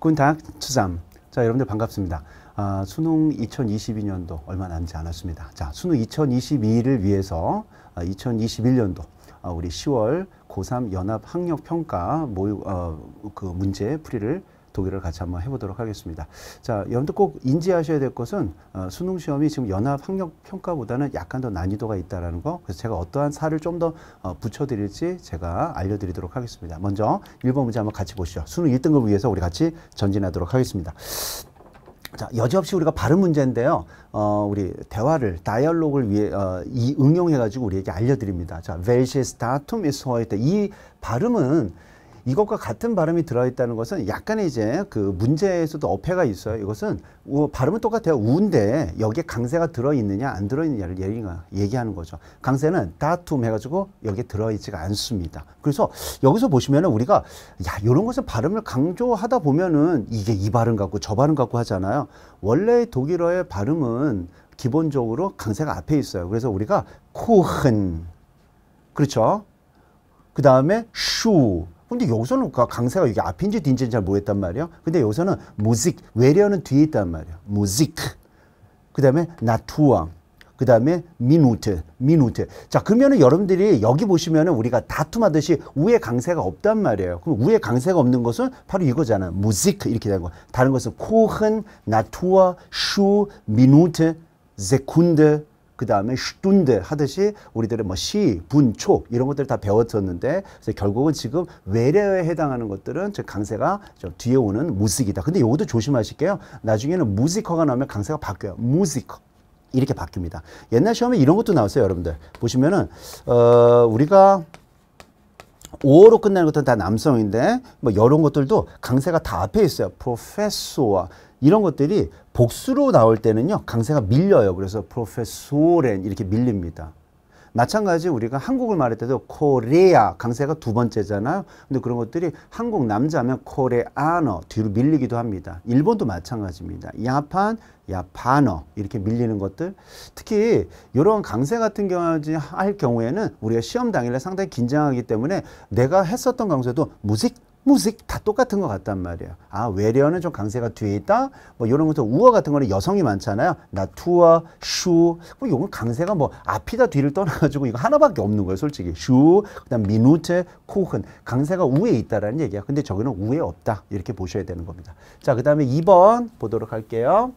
꾼탁 추삼. 자, 여러분들 반갑습니다. 아, 수능 2022년도 얼마 남지 않았습니다. 자, 수능 2022를 위해서 아, 2021년도 아, 우리 10월 고3 연합 학력 평가 모의 어, 그 문제 풀이를 독일을 같이 한번 해보도록 하겠습니다. 자, 여러분들 꼭 인지하셔야 될 것은 어, 수능 시험이 지금 연합 학력 평가보다는 약간 더 난이도가 있다라는 거. 그래서 제가 어떠한 사를 좀더 어, 붙여드릴지 제가 알려드리도록 하겠습니다. 먼저 1번 문제 한번 같이 보시죠. 수능 1등급을 위해서 우리 같이 전진하도록 하겠습니다. 자, 여지없이 우리가 발음 문제인데요. 어, 우리 대화를, 다이얼로그를 위해, 어, 이 응용해가지고 우리에게 알려드립니다. 자, welches Datum ist heute? 이 발음은 이것과 같은 발음이 들어있다는 것은 약간의 이제 그 문제에서도 어폐가 있어요. 이것은 발음은 똑같아요. 우인데 여기에 강세가 들어있느냐 안 들어있느냐를 얘기하는 거죠. 강세는 다툼 해가지고 여기에 들어있지가 않습니다. 그래서 여기서 보시면 은 우리가 야 이런 것은 발음을 강조하다 보면은 이게 이 발음 갖고저 발음 갖고 하잖아요. 원래 독일어의 발음은 기본적으로 강세가 앞에 있어요. 그래서 우리가 코흔 그렇죠. 그 다음에 슈 근데 여기서는 그 강세가 이게 앞인지 뒤인지 잘 모르겠단 말이에요 근데 여기서는 무직, 외래어는 뒤에 있단 말이에요 무직. 그 다음에 나투아. 그 다음에 미누트, 미누트. 자, 그러면은 여러분들이 여기 보시면은 우리가 다툼하듯이 우에 강세가 없단 말이에요. 그럼 우에 강세가 없는 것은 바로 이거잖아. 요 무직 이렇게 되는 거. 다른 것은 코흔, 나투아, 슈, 미누트, 세쿤드, 그 다음에 슈툰데 하듯이 우리들의 뭐 시, 분, 초 이런 것들을 다 배웠었는데 그래서 결국은 지금 외래어에 해당하는 것들은 즉 강세가 저 뒤에 오는 무식이다. 근데 요것도 조심하실게요. 나중에는 무지커가 나오면 강세가 바뀌어요. 무지커. 이렇게 바뀝니다. 옛날 시험에 이런 것도 나왔어요, 여러분들. 보시면은 어, 우리가 5어로 끝나는 것들은 다 남성인데 뭐 이런 것들도 강세가 다 앞에 있어요. 프로페소와 이런 것들이 복수로 나올 때는요 강세가 밀려요. 그래서 프로페소렌 이렇게 밀립니다. 마찬가지 우리가 한국을 말할 때도 코레아 강세가 두 번째잖아요. 근데 그런 것들이 한국 남자면 코레아너 뒤로 밀리기도 합니다. 일본도 마찬가지입니다. 야판, 야파너 이렇게 밀리는 것들 특히 이런 강세 같은 경우할 경우에는 우리가 시험 당일에 상당히 긴장하기 때문에 내가 했었던 강세도 무식 무색다 똑같은 것 같단 말이에요. 아 외려는 좀 강세가 뒤에 있다. 뭐 이런 것도 우어 같은 거는 여성이 많잖아요. 나투어, 슈. 뭐 이건 강세가 뭐 앞이다 뒤를 떠나가지고 이거 하나밖에 없는 거예요. 솔직히 슈. 그다음 미누트, 코흔 강세가 우에 있다라는 얘기야. 근데 저기는 우에 없다. 이렇게 보셔야 되는 겁니다. 자 그다음에 2번 보도록 할게요.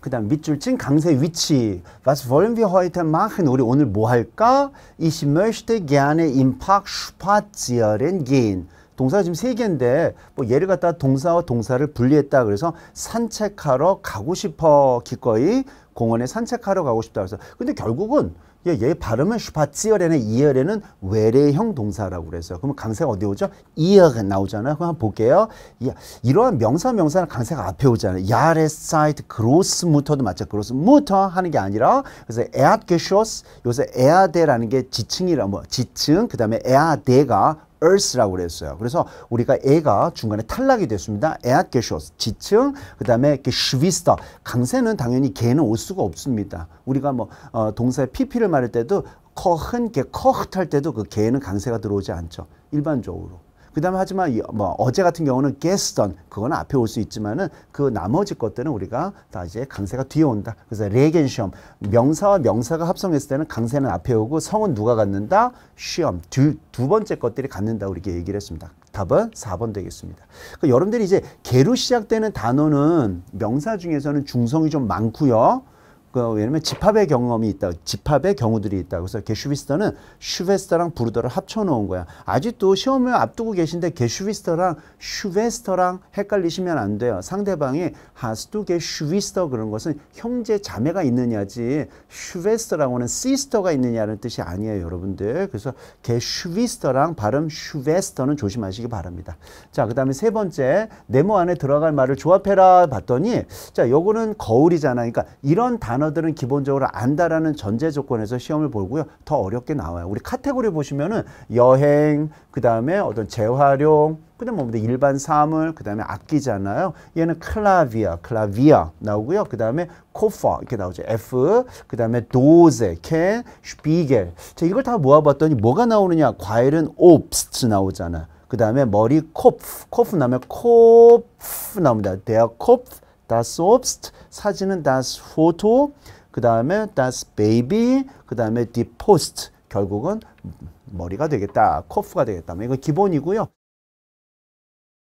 그다음 밑줄 친 강세 위치. Was wollen wir heute machen? 우리 오늘 뭐 할까? Ich möchte gerne im Park spazieren gehen. 동사가 지금 세 개인데 뭐 예를 갖다 동사와 동사를 분리했다 그래서 산책하러 가고 싶어 기꺼이 공원에 산책하러 가고 싶다 그래서 근데 결국은 얘, 얘 발음은 슈파치어레는 이어레는 외래형 동사라고 그래서 그러면 강세가 어디 오죠? 이어가 나오잖아요. 그럼 한번 볼게요. 이, 이러한 명사 명사는 강세가 앞에 오잖아요. 야레사이트 그로스 무터도 맞죠. 그로스 무터 하는 게 아니라 그래서 에아게쇼스 요새 에아데라는 게 지층이라 뭐 지층 그다음에 에아데가 earth라고 그랬어요. 그래서 우리가 애가 중간에 탈락이 됐습니다. at g 쇼스 지층 그다음에 슈비스터 강세는 당연히 개는 올 수가 없습니다. 우리가 뭐 어, 동사의 pp를 말할 때도 커흔 개 커흐 할 때도 그 개는 강세가 들어오지 않죠. 일반적으로. 그다음에 하지만 뭐 어제 같은 경우는 게스턴 그건 앞에 올 수 있지만은 그 나머지 것들은 우리가 다 이제 강세가 뒤에 온다. 그래서 레겐 시험 명사와 명사가 합성했을 때는 강세는 앞에 오고 성은 누가 갖는다? 시험 두, 두 번째 것들이 갖는다 우리게 얘기를 했습니다. 답은 4번 되겠습니다. 그러니까 여러분들이 이제 개로 시작되는 단어는 명사 중에서는 중성이 좀 많고요. 그 왜냐면 집합의 경험이 있다. 집합의 경우들이 있다. 그래서 게슈비스터는 슈베스터랑 부르더를 합쳐 놓은 거야. 아직도 시험을 앞두고 계신데 게슈비스터랑 슈베스터랑 헷갈리시면 안 돼요. 상대방이 하스도 게슈비스터 그런 것은 형제 자매가 있느냐지 슈베스터라고는 시스터가 있느냐는 뜻이 아니에요, 여러분들. 그래서 게슈비스터랑 발음 슈베스터는 조심하시기 바랍니다. 자, 그다음에 세 번째 네모 안에 들어갈 말을 조합해라 봤더니 자, 요거는 거울이잖아. 그러니까 이런 단 단어들은 기본적으로 안다라는 전제 조건에서 시험을 보고요. 더 어렵게 나와요. 우리 카테고리 보시면은 여행, 그 다음에 어떤 재활용, 그 다음에 뭐 일반 사물, 그 다음에 악기잖아요. 얘는 클라비아, 클라비아 나오고요. 그 다음에 코퍼 이렇게 나오죠. F, 그 다음에 도제, 캔, 슈비겔 자, 이걸 다 모아봤더니 뭐가 나오느냐. 과일은 옵스트 나오잖아. 그 다음에 머리 코프, 코프 나오면 코프 나옵니다. 대어 코프. das Obst, 사진은 das Foto, 그 다음에 das Baby, 그 다음에 die Post, 결국은 머리가 되겠다, 코프가 되겠다. 뭐 이건 기본이고요.